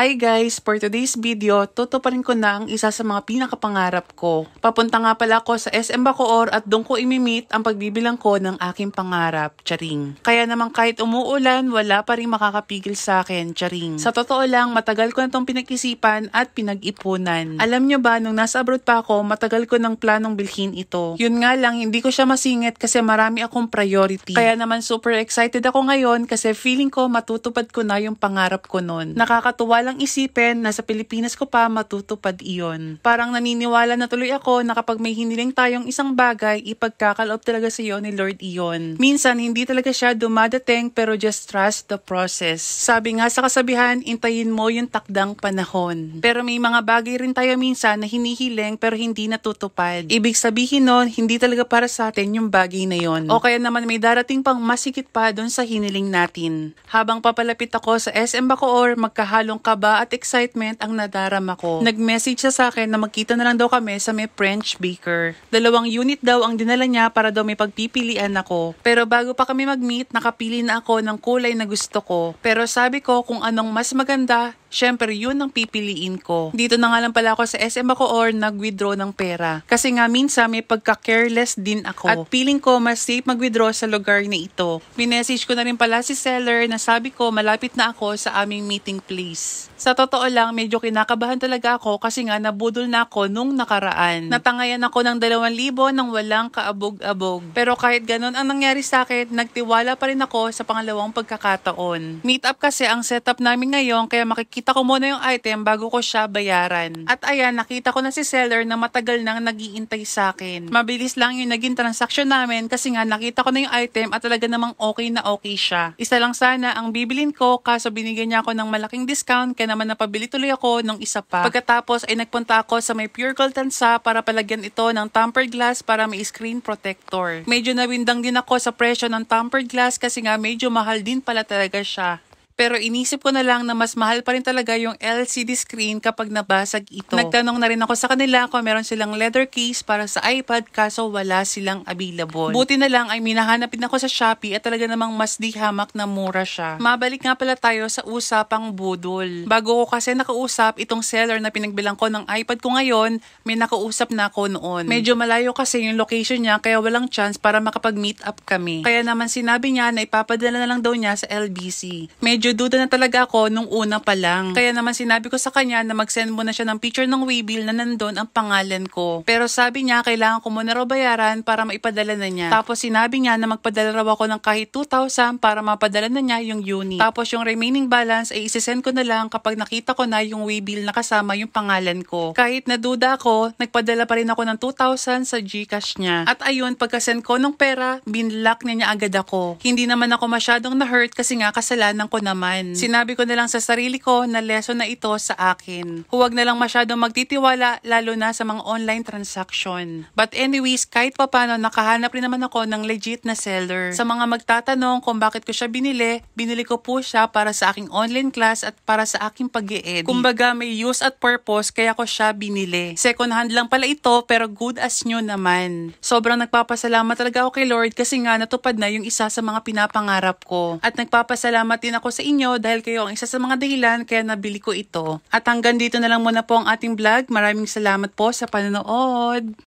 Hi guys! For today's video, tutuparin ko na ang isa sa mga pinakapangarap ko. Papunta nga pala ako sa SM Bacoor at doon ko imimit ang pagbibilang ko ng aking pangarap, Charing. Kaya naman kahit umuulan, wala pa rin makakapigil sa akin, Charing. Sa totoo lang, matagal ko na itong pinag-isipan at pinag-ipunan. Alam nyo ba, nung nasa abroad pa ako, matagal ko ng planong bilhin ito. Yun nga lang, hindi ko siya masingit kasi marami akong priority. Kaya naman super excited ako ngayon kasi feeling ko matutupad ko na yung pangarap ko noon. Nakakatuwa lang lang isipin na sa Pilipinas ko pa matutupad iyon. Parang naniniwala na tuloy ako na kapag may hiniling tayong isang bagay, ipagkakalob talaga sa iyo ni Lord iyon. Minsan, hindi talaga siya dumadating pero just trust the process. Sabi nga sa kasabihan, intayin mo yung takdang panahon. Pero may mga bagay rin tayo minsan na hinihiling pero hindi natutupad. Ibig sabihin nun, hindi talaga para sa atin yung bagay na yon. O kaya naman may darating pang masikit pa doon sa hiniling natin. Habang papalapit ako sa SM Bacoor, magkahalong kab kaba at excitement ang nadarama ko. Nag-message siya sa akin na magkita na lang daw kami sa may French baker. Dalawang unit daw ang dinala niya para daw may pagpipilian ako. Pero bago pa kami mag-meet, nakapili na ako ng kulay na gusto ko. Pero sabi ko kung anong mas maganda, syempre yun ang pipiliin ko. Dito na nga lang pala ako sa SM ako or nag-withdraw ng pera. Kasi nga minsan may pagka-careless din ako. At feeling ko mas safe mag-withdraw sa lugar na ito. Minessage ko na rin pala si seller na sabi ko malapit na ako sa aming meeting place. Sa totoo lang, medyo kinakabahan talaga ako kasi nga nabudol na ako nung nakaraan. Natangayan ako ng 2,000 nang walang kaabog-abog. Pero kahit ganun ang nangyari sa akin, nagtiwala pa rin ako sa pangalawang pagkakataon. Meet up kasi ang setup namin ngayon kaya makikita Nakita ko muna yung item bago ko siya bayaran. At ayan, nakita ko na si seller na matagal nang nagiintay sa akin. Mabilis lang yung naging transaction namin kasi nga nakita ko na yung item at talaga namang okay na okay siya. Isa lang sana ang bibilin ko kaso binigyan niya ako ng malaking discount kaya naman napabili tuloy ako ng isa pa. Pagkatapos ay nagpunta ako sa may Pure Gold Tansa para palagyan ito ng tampered glass para may screen protector. Medyo nawindang din ako sa presyo ng tampered glass kasi nga medyo mahal din pala talaga siya. Pero inisip ko na lang na mas mahal pa rin talaga yung LCD screen kapag nabasag ito. Nagtanong na rin ako sa kanila kung meron silang leather case para sa iPad kaso wala silang available. Buti na lang ay minahanapin ako sa Shopee at talaga namang mas di hamak na mura siya. Mabalik nga pala tayo sa usapang budol. Bago ko kasi nakausap itong seller na pinagbilang ko ng iPad ko ngayon, may nakausap na ako noon. Medyo malayo kasi yung location niya kaya walang chance para makapag-meet up kami. Kaya naman sinabi niya na ipapadala na lang daw niya sa LBC. Medyo medyo duda na talaga ako nung una pa lang. Kaya naman sinabi ko sa kanya na mag-send muna siya ng picture ng waybill na nandun ang pangalan ko. Pero sabi niya, kailangan ko muna raw bayaran para maipadala na niya. Tapos sinabi niya na magpadala raw ako ng kahit 2,000 para mapadala na niya yung uni. Tapos yung remaining balance ay isi-send ko na lang kapag nakita ko na yung waybill na kasama yung pangalan ko. Kahit naduda ako, nagpadala pa rin ako ng 2,000 sa Gcash niya. At ayun, pagka-send ko ng pera, binlock niya niya agad ako. Hindi naman ako masyadong na-hurt kasi nga kasalanan ko naman naman. Sinabi ko na lang sa sarili ko na lesson na ito sa akin. Huwag na lang masyadong magtitiwala lalo na sa mga online transaction. But anyways, kahit paano, nakahanap rin naman ako ng legit na seller. Sa mga magtatanong kung bakit ko siya binili, binili ko po siya para sa aking online class at para sa aking pag -e edit Kumbaga may use at purpose kaya ko siya binili. Second hand lang pala ito pero good as new naman. Sobrang nagpapasalamat talaga ako kay Lord kasi nga natupad na yung isa sa mga pinapangarap ko. At nagpapasalamat din ako sa sa inyo dahil kayo ang isa sa mga dahilan kaya nabili ko ito. At hanggang dito na lang muna po ang ating vlog. Maraming salamat po sa panonood.